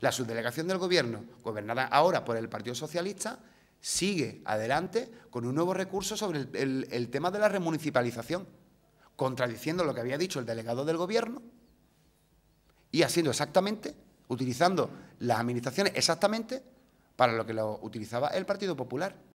La subdelegación del Gobierno, gobernada ahora por el Partido Socialista, sigue adelante con un nuevo recurso sobre el, tema de la remunicipalización, contradiciendo lo que había dicho el delegado del Gobierno y haciendo exactamente, utilizando las administraciones exactamente para lo que lo utilizaba el Partido Popular.